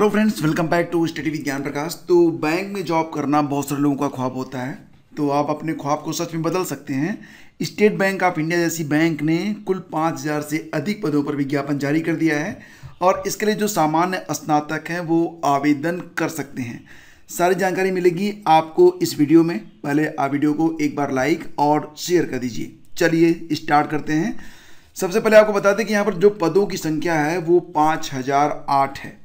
hello friends welcome back to study with Gyan Prakash तो bank में job करना बहुत सारे लोगों का ख्वाब होता है तो आप अपने ख्वाब को सच में बदल सकते हैं स्टेट बैंक ऑफ इंडिया जैसी बैंक ने कुल पाँच हज़ार से अधिक पदों पर विज्ञापन जारी कर दिया है और इसके लिए जो सामान्य स्नातक हैं वो आवेदन कर सकते हैं सारी जानकारी मिलेगी आपको इस वीडियो में पहले आप वीडियो को एक बार लाइक और शेयर कर दीजिए चलिए स्टार्ट करते हैं सबसे पहले आपको बता दें कि यहाँ पर जो पदों की संख्या है वो पाँच हज़ार आठ है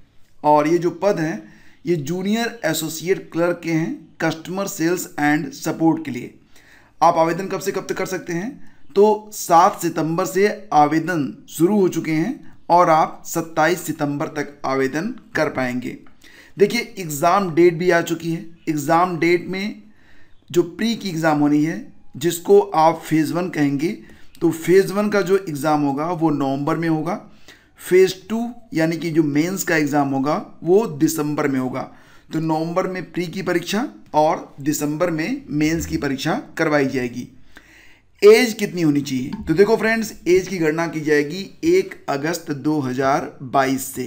और ये जो पद हैं ये जूनियर एसोसिएट क्लर्क के हैं कस्टमर सेल्स एंड सपोर्ट के लिए आप आवेदन कब से कब तक कर सकते हैं तो 7 सितंबर से आवेदन शुरू हो चुके हैं और आप 27 सितंबर तक आवेदन कर पाएंगे देखिए एग्ज़ाम डेट भी आ चुकी है एग्ज़ाम डेट में जो प्री की एग्ज़ाम होनी है जिसको आप फेज़ वन कहेंगे तो फेज़ वन का जो एग्ज़ाम होगा वो नवंबर में होगा फेज़ टू यानी कि जो मेंस का एग्ज़ाम होगा वो दिसंबर में होगा तो नवंबर में प्री की परीक्षा और दिसंबर में मेंस की परीक्षा करवाई जाएगी एज कितनी होनी चाहिए तो देखो फ्रेंड्स एज की गणना की जाएगी एक अगस्त 2022 से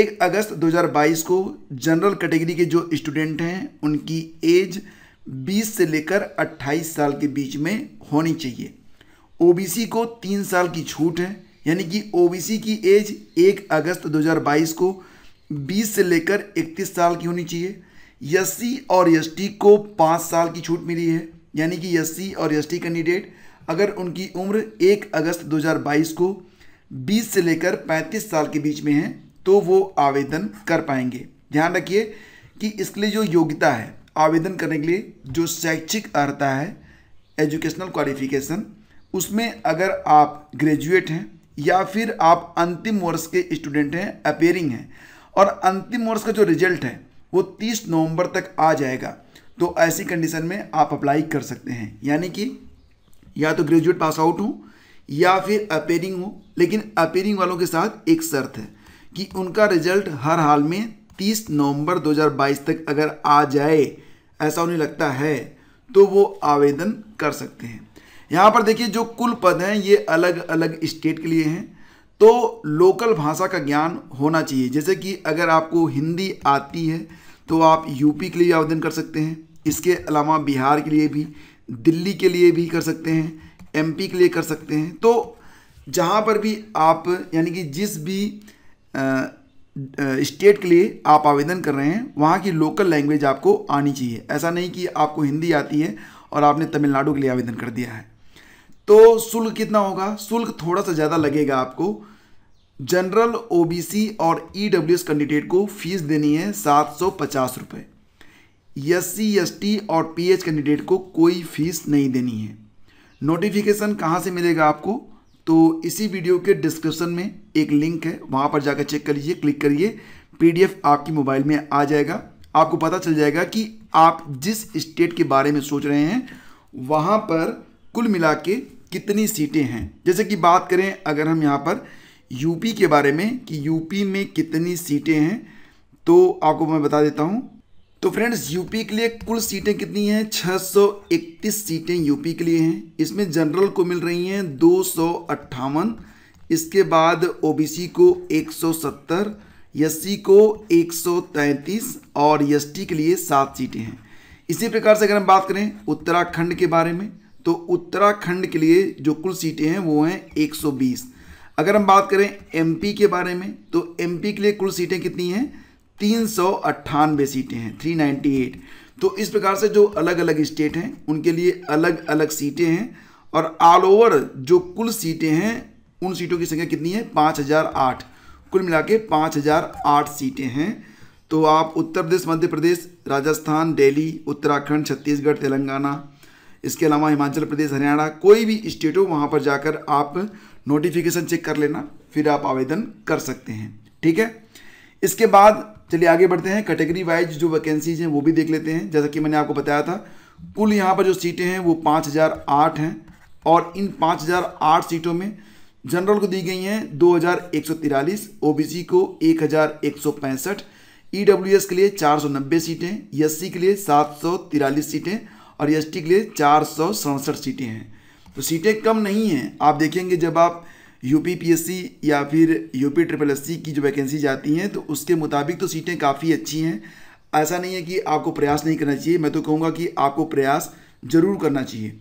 एक अगस्त 2022 को जनरल कैटेगरी के जो स्टूडेंट हैं उनकी एज 20 से लेकर 28 साल के बीच में होनी चाहिए ओबीसी को तीन साल की छूट है यानी कि ओबीसी की एज एक अगस्त 2022 को 20 से लेकर 31 साल की होनी चाहिए एस और एस को पाँच साल की छूट मिली है यानी कि एस और एस कैंडिडेट अगर उनकी उम्र 1 अगस्त 2022 को 20 से लेकर 35 साल के बीच में है तो वो आवेदन कर पाएंगे ध्यान रखिए कि इसके लिए जो योग्यता है आवेदन करने के लिए जो शैक्षिक अर्हता है एजुकेशनल क्वालिफिकेशन उसमें अगर आप ग्रेजुएट हैं या फिर आप अंतिम वर्ष के स्टूडेंट हैं अपेयरिंग हैं और अंतिम वर्ष का जो रिजल्ट है वो 30 नवंबर तक आ जाएगा तो ऐसी कंडीशन में आप अप्लाई कर सकते हैं यानी कि या तो ग्रेजुएट पास आउट हूँ या फिर अपेयरिंग हूँ लेकिन अपेयरिंग वालों के साथ एक शर्त है कि उनका रिजल्ट हर हाल में 30 नवंबर 2022 तक अगर आ जाए ऐसा उन्हें लगता है तो वो आवेदन कर सकते हैं यहाँ पर देखिए जो कुल पद हैं ये अलग अलग स्टेट के लिए हैं तो लोकल भाषा का ज्ञान होना चाहिए जैसे कि अगर आपको हिंदी आती है तो आप यूपी के लिए आवेदन कर सकते हैं इसके अलावा बिहार के लिए भी दिल्ली के लिए भी कर सकते हैं एमपी के लिए कर सकते हैं तो जहाँ पर भी आप यानी कि जिस भी स्टेट के लिए आप आवेदन कर रहे हैं वहाँ की लोकल लैंग्वेज आपको आनी चाहिए ऐसा नहीं कि आपको हिंदी आती है और आपने तमिलनाडु के लिए आवेदन कर दिया है तो शुल्क कितना होगा शुल्क थोड़ा सा ज़्यादा लगेगा आपको जनरल ओबीसी और ईडब्ल्यूएस कैंडिडेट को फीस देनी है सात सौ पचास रुपये एस सी एस टी और पीएच कैंडिडेट को कोई फीस नहीं देनी है नोटिफिकेशन कहाँ से मिलेगा आपको तो इसी वीडियो के डिस्क्रिप्शन में एक लिंक है वहाँ पर जाकर चेक कर लीजिए क्लिक करिए पीडीएफ आपकी मोबाइल में आ जाएगा आपको पता चल जाएगा कि आप जिस स्टेट के बारे में सोच रहे हैं वहाँ पर कुल मिला के कितनी सीटें हैं जैसे कि बात करें अगर हम यहाँ पर यूपी के बारे में कि यूपी में कितनी सीटें हैं तो आपको मैं बता देता हूँ तो फ्रेंड्स यूपी के लिए कुल सीटें कितनी हैं 631 सीटें यूपी के लिए हैं इसमें जनरल को मिल रही हैं दो इसके बाद ओबीसी को 170 एससी को 133 और एसटी के लिए सात सीटें हैं इसी प्रकार से अगर हम बात करें उत्तराखंड के बारे में तो उत्तराखंड के लिए जो कुल सीटें हैं वो हैं 120 अगर हम बात करें एमपी के बारे में तो एमपी के लिए कुल सीटें कितनी हैं तीन सीटें हैं 398 तो इस प्रकार से जो अलग अलग स्टेट हैं उनके लिए अलग अलग सीटें हैं और ऑल ओवर जो कुल सीटें हैं उन सीटों की संख्या कितनी है 5008 कुल मिला के पाँच सीटें हैं तो आप उत्तर प्रदेश मध्य प्रदेश राजस्थान दिल्ली उत्तराखंड छत्तीसगढ़ तेलंगाना इसके अलावा हिमाचल प्रदेश हरियाणा कोई भी स्टेट हो वहाँ पर जाकर आप नोटिफिकेशन चेक कर लेना फिर आप आवेदन कर सकते हैं ठीक है इसके बाद चलिए आगे बढ़ते हैं कैटेगरी वाइज जो वैकेंसीज हैं वो भी देख लेते हैं जैसा कि मैंने आपको बताया था कुल यहाँ पर जो सीटें हैं वो पाँच हजार आठ हैं और इन पाँच हजार आठ सीटों में जनरल को दी गई हैं दो हज़ार एक सौ तिरालीस ओ बी सी को एक हज़ार एक सौ पैंसठ ई डब्ल्यू एस के लिए चार सौ नब्बे सीटें एस e सी के लिए सात सौ तिरालीस सीटें और एस के लिए चार सौ सड़सठ सीटें हैं तो सीटें कम नहीं हैं आप देखेंगे जब आप यू पी या फिर यू पी ट्रिपल एस की जो वैकेंसी जाती हैं तो उसके मुताबिक तो सीटें काफ़ी अच्छी हैं ऐसा नहीं है कि आपको प्रयास नहीं करना चाहिए मैं तो कहूँगा कि आपको प्रयास जरूर करना चाहिए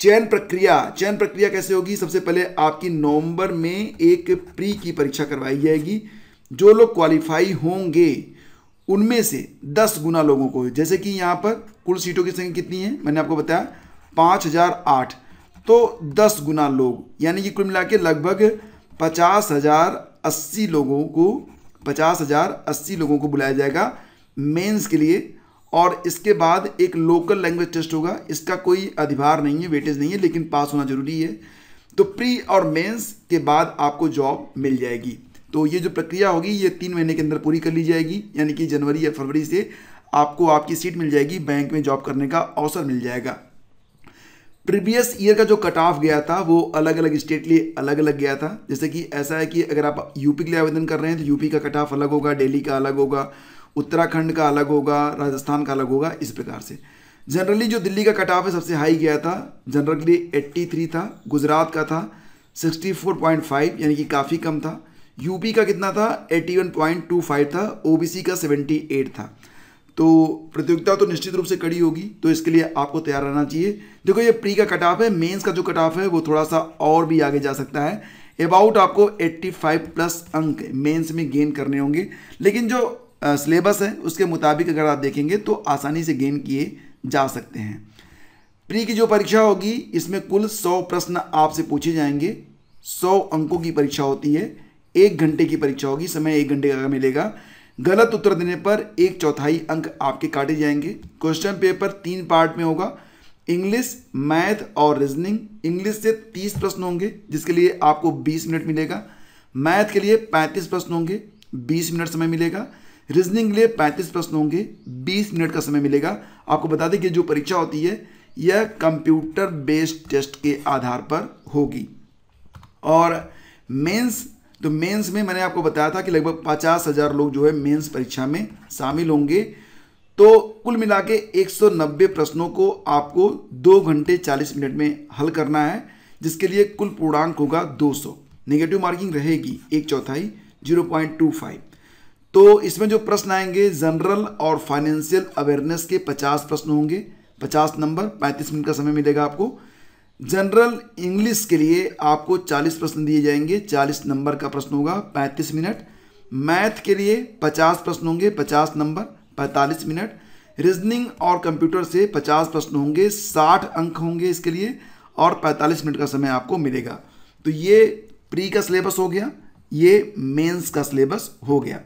चयन प्रक्रिया चयन प्रक्रिया कैसे होगी सबसे पहले आपकी नवंबर में एक प्री की परीक्षा करवाई जाएगी जो लोग क्वालिफाई होंगे उनमें से दस गुना लोगों को जैसे कि यहाँ पर कुल सीटों की संख्या कितनी है मैंने आपको बताया पाँच हजार आठ तो दस गुना लोग यानी कि कुल मिला के लगभग पचास हजार अस्सी लोगों को पचास हजार अस्सी लोगों को बुलाया जाएगा मेंस के लिए और इसके बाद एक लोकल लैंग्वेज टेस्ट होगा इसका कोई अधिभार नहीं है वेटेज नहीं है लेकिन पास होना जरूरी है तो प्री और मेन्स के बाद आपको जॉब मिल जाएगी तो ये जो प्रक्रिया होगी ये तीन महीने के अंदर पूरी कर ली जाएगी यानी कि जनवरी या फरवरी से आपको आपकी सीट मिल जाएगी बैंक में जॉब करने का अवसर मिल जाएगा प्रीवियस ईयर का जो कट ऑफ गया था वो अलग अलग स्टेट लिए अलग अलग गया था जैसे कि ऐसा है कि अगर आप यूपी के लिए आवेदन कर रहे हैं तो यूपी का कट ऑफ अलग होगा दिल्ली का अलग होगा उत्तराखंड का अलग होगा राजस्थान का अलग होगा इस प्रकार से जनरली जो दिल्ली का कट ऑफ है सबसे हाई गया था जनरली थ्री था गुजरात का था फाइव यानी कि काफ़ी कम था यूपी का कितना था 81.25 था ओबीसी का 78 था तो प्रतियोगिता तो निश्चित रूप से कड़ी होगी तो इसके लिए आपको तैयार रहना चाहिए देखो ये प्री का कट ऑफ है मेंस का जो कट ऑफ है वो थोड़ा सा और भी आगे जा सकता है अबाउट आपको 85 प्लस अंक मेंस में गेन करने होंगे लेकिन जो सिलेबस है उसके मुताबिक अगर आप देखेंगे तो आसानी से गेन किए जा सकते हैं प्री की जो परीक्षा होगी इसमें कुल सौ प्रश्न आपसे पूछे जाएंगे सौ अंकों की परीक्षा होती है एक घंटे की परीक्षा होगी समय एक घंटे का मिलेगा गलत उत्तर देने पर एक चौथाई अंक आपके काटे जाएंगे क्वेश्चन पेपर तीन पार्ट में होगा इंग्लिश मैथ और रीजनिंग इंग्लिश से 30 प्रश्न होंगे जिसके लिए आपको 20 मिनट मिलेगा मैथ के लिए 35 प्रश्न होंगे 20 मिनट समय मिलेगा रीजनिंग के लिए 35 प्रश्न होंगे 20 मिनट का समय मिलेगा आपको बता दें कि जो परीक्षा होती है यह कंप्यूटर बेस्ड टेस्ट के आधार पर होगी और मेंस तो मेंस में मैंने आपको बताया था कि लगभग पचास हज़ार लोग जो है मेंस परीक्षा में शामिल होंगे तो कुल मिला के एक प्रश्नों को आपको दो घंटे चालीस मिनट में हल करना है जिसके लिए कुल पूर्णांक होगा 200 निगेटिव मार्किंग रहेगी एक चौथाई 0.25 तो इसमें जो प्रश्न आएंगे जनरल और फाइनेंशियल अवेयरनेस के 50 प्रश्न होंगे 50 नंबर 35 मिनट का समय मिलेगा आपको जनरल इंग्लिश के लिए आपको 40 प्रश्न दिए जाएंगे 40 नंबर का प्रश्न होगा 35 मिनट मैथ के लिए 50 प्रश्न होंगे 50 नंबर 45 मिनट रीजनिंग और कंप्यूटर से 50 प्रश्न होंगे 60 अंक होंगे इसके लिए और 45 मिनट का समय आपको मिलेगा तो ये प्री का सिलेबस हो गया ये मेंस का सिलेबस हो गया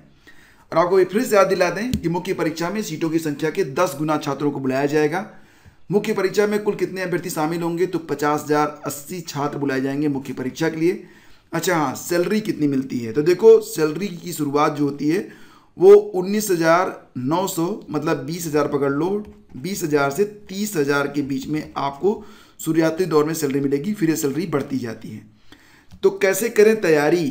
और आपको फिर से याद दिला दें कि मुख्य परीक्षा में सीटों की संख्या के दस गुना छात्रों को बुलाया जाएगा मुख्य परीक्षा में कुल कितने अभ्यर्थी शामिल होंगे तो पचास हज़ार अस्सी छात्र बुलाए जाएंगे मुख्य परीक्षा के लिए अच्छा हाँ सैलरी कितनी मिलती है तो देखो सैलरी की शुरुआत जो होती है वो उन्नीस हज़ार नौ सौ मतलब बीस हज़ार पकड़ लो बीस हज़ार से तीस हज़ार के बीच में आपको शुरुआती दौर में सैलरी मिलेगी फिर सैलरी बढ़ती जाती है तो कैसे करें तैयारी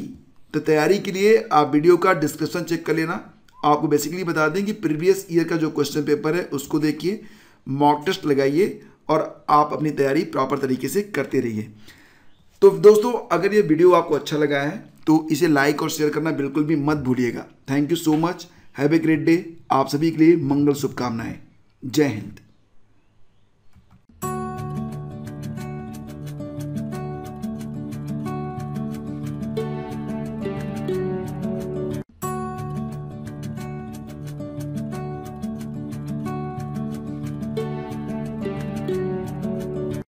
तो तैयारी के लिए आप वीडियो का डिस्क्रिप्शन चेक कर लेना आपको बेसिकली बता दें कि प्रीवियस ईयर का जो क्वेश्चन पेपर है उसको देखिए मॉक टेस्ट लगाइए और आप अपनी तैयारी प्रॉपर तरीके से करते रहिए तो दोस्तों अगर ये वीडियो आपको अच्छा लगा है तो इसे लाइक और शेयर करना बिल्कुल भी मत भूलिएगा thank you so much have a great day आप सभी के लिए मंगल शुभकामनाएं जय हिंद